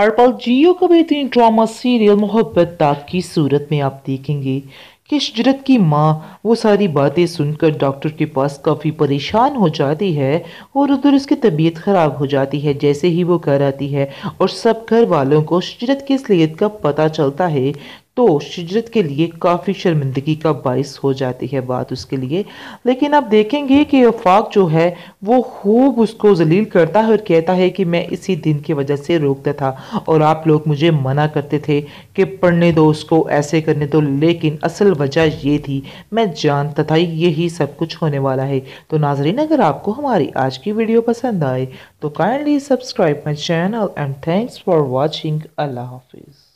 हरपाल जियो का बेहतरीन drama serial मोहब्बत ताक की सूरत में आप देखेंगे कि शजरत की माँ वो सारी बातें सुनकर डॉक्टर के पास काफ़ी परेशान हो जाती है और उधर उसकी तबीयत ख़राब हो जाती है जैसे ही वो घर आती है और सब घर वालों को शजरत की असलियत का पता चलता है तो शजरत के लिए काफ़ी शर्मिंदगी का बायस हो जाती है बात उसके लिए लेकिन आप देखेंगे कि अफाक जो है वो खूब उसको जलील करता है और कहता है कि मैं इसी दिन की वजह से रोकता था और आप लोग मुझे मना करते थे कि पढ़ने दो उसको ऐसे करने दो लेकिन असल वजह ये थी मैं जानता था यही सब कुछ होने वाला है तो नाजरीन अगर आपको हमारी आज की वीडियो पसंद आए तो kindly subscribe my channel and thanks for watching अल्लाह हाफिज़